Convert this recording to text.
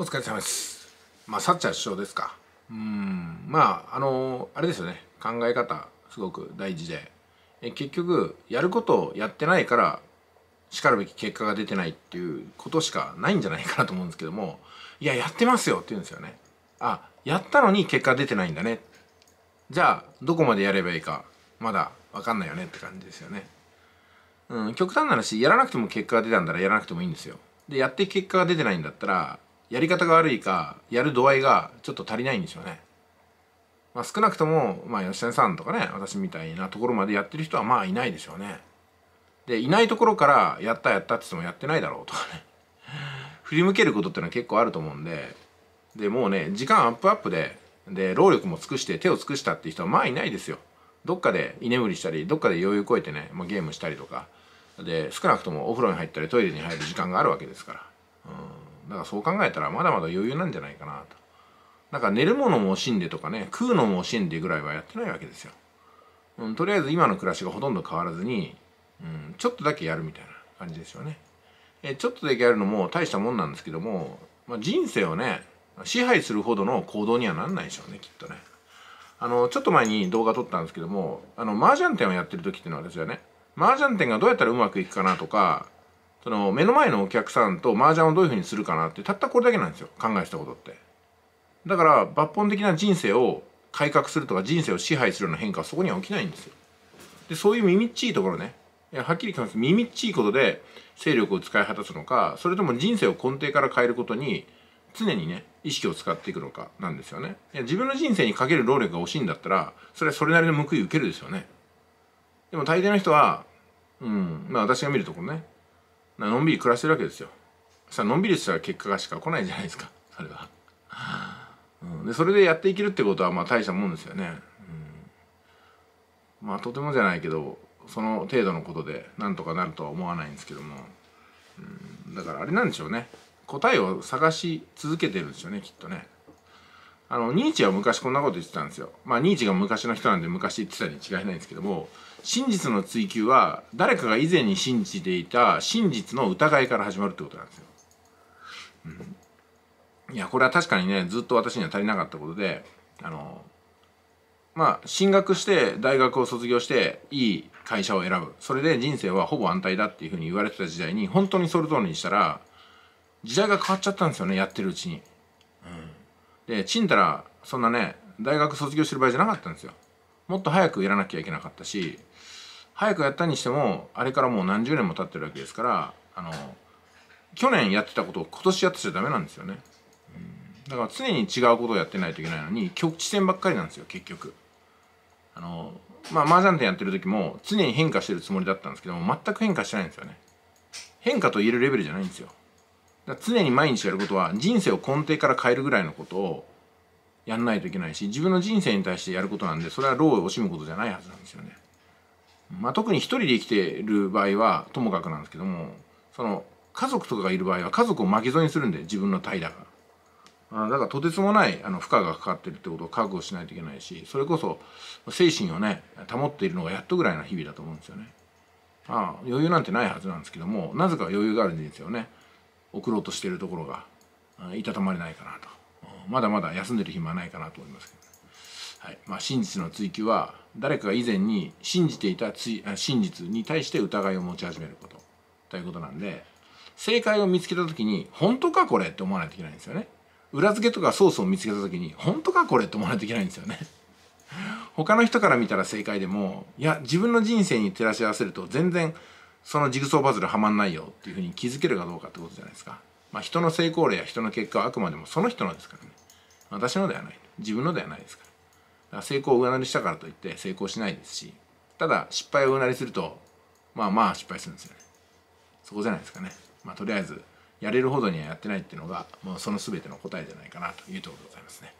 お疲れ様です。まあ、サッチャー首相ですか。うん、まあ、あの、あれですよね。考え方、すごく大事で。え結局、やることをやってないから、しかるべき結果が出てないっていうことしかないんじゃないかなと思うんですけども、いや、やってますよって言うんですよね。あ、やったのに結果出てないんだね。じゃあ、どこまでやればいいか、まだわかんないよねって感じですよね。うん、極端な話、やらなくても結果が出たんだらやらなくてもいいんですよ。で、やって結果が出てないんだったら、やり方が悪いかやる度合いがちょっと足りないんでしょうね。まあ、少なくとも、まあ、吉谷さんとかね私みたいなところまでやってる人はまあいないでしょうね。でいないところからやったやったって言ってもやってないだろうとかね 振り向けることってのは結構あると思うんででもうね時間アップアップでで労力も尽くして手を尽くしたっていう人はまあいないですよ。どっかで居眠りしたりどっかで余裕こえてね、まあ、ゲームしたりとかで少なくともお風呂に入ったりトイレに入る時間があるわけですから。だからそう考えたらまだまだ余裕なんじゃないかなとなんか寝るものも惜しんでとかね食うのも惜しんでぐらいはやってないわけですよ、うん、とりあえず今の暮らしがほとんど変わらずに、うん、ちょっとだけやるみたいな感じですよねえちょっとだけやるのも大したもんなんですけども、まあ、人生をね支配するほどの行動にはなんないでしょうねきっとねあのちょっと前に動画撮ったんですけどもあの麻雀店をやってる時っていうのはですよね麻雀店がどうやったらうまくいくかなとかその目の前のお客さんと麻雀をどういうふうにするかなってたったこれだけなんですよ考えしたことってだから抜本的な人生を改革するとか人生を支配するような変化はそこには起きないんですよでそういう耳っちいところねはっきり言ます耳っちいことで勢力を使い果たすのかそれとも人生を根底から変えることに常にね意識を使っていくのかなんですよねいや自分の人生にかける労力が惜しいんだったらそれはそれなりの報い受けるですよねでも大抵の人はうんまあ私が見るところねのんびり暮らしてるわけですよさのんびりしたら結果がしか来ないじゃないですかそれ は、うん、でそれでやっていけるってことはまあ大したもんですよね、うん、まあとてもじゃないけどその程度のことでなんとかなるとは思わないんですけども、うん、だからあれなんでしょうね答えを探し続けてるんですよねきっとねあのニーチェは昔こんなこと言ってたんですよまあニーチェが昔の人なんで昔言ってたに違いないんですけども真実の追求は誰かが以前に信じていた真実の疑いから始まるってことなんですよ。うん、いやこれは確かにねずっと私には足りなかったことであのまあ進学して大学を卒業していい会社を選ぶそれで人生はほぼ安泰だっていうふうに言われてた時代に本当にそれ通りにしたら時代が変わっちゃったんですよねやってるうちに。うん、でちんたらそんなね大学卒業してる場合じゃなかったんですよ。もっと早くやらなきゃいけなかったし早くやったにしてもあれからもう何十年も経ってるわけですからあの去年やってたことを今年やってちゃダメなんですよね、うん、だから常に違うことをやってないといけないのに局地戦ばっかりなんですよ結局あのまあ麻雀店やってる時も常に変化してるつもりだったんですけども全く変化してないんですよね変化と言えるレベルじゃないんですよだから常に毎日やることは人生を根底から変えるぐらいのことをやんないといけないし自分の人生に対してやることなんでそれは労を惜しむことじゃないはずなんですよね。まあ、特に一人で生きてる場合はともかくなんですけどもその家族とかがいる場合は家族を巻き添えにするんで自分の怠惰が。だからとてつもないあの負荷がかかってるってことを覚悟しないといけないしそれこそ精神をね保っているのがやっとぐらいな日々だと思うんですよね。ああ余裕なんてないはずなんですけどもなぜか余裕があるんですよね送ろうとしてるところがいたたまれないかなと。まだまだ休んでる暇ないかなと思いますけど、はいまあ、真実の追求は誰かが以前に信じていたつ真実に対して疑いを持ち始めることということなんで正解を見つけた時に本当かこれって思わないといけないんですよね裏付けとかソースを見つけた時に本当かこれって思わないといけないんですよね 他の人から見たら正解でもいや自分の人生に照らし合わせると全然そのジグソーパズルはまんないよっていうふうに気づけるかどうかってことじゃないですかまあ、人の成功例や人の結果はあくまでもその人のですからね私のではない自分のではないですからだから成功を上なりしたからといって成功しないですしただ失敗を上なりするとまあまあ失敗するんですよねそこじゃないですかねまあとりあえずやれるほどにはやってないっていうのがもうその全ての答えじゃないかなというところでございますね。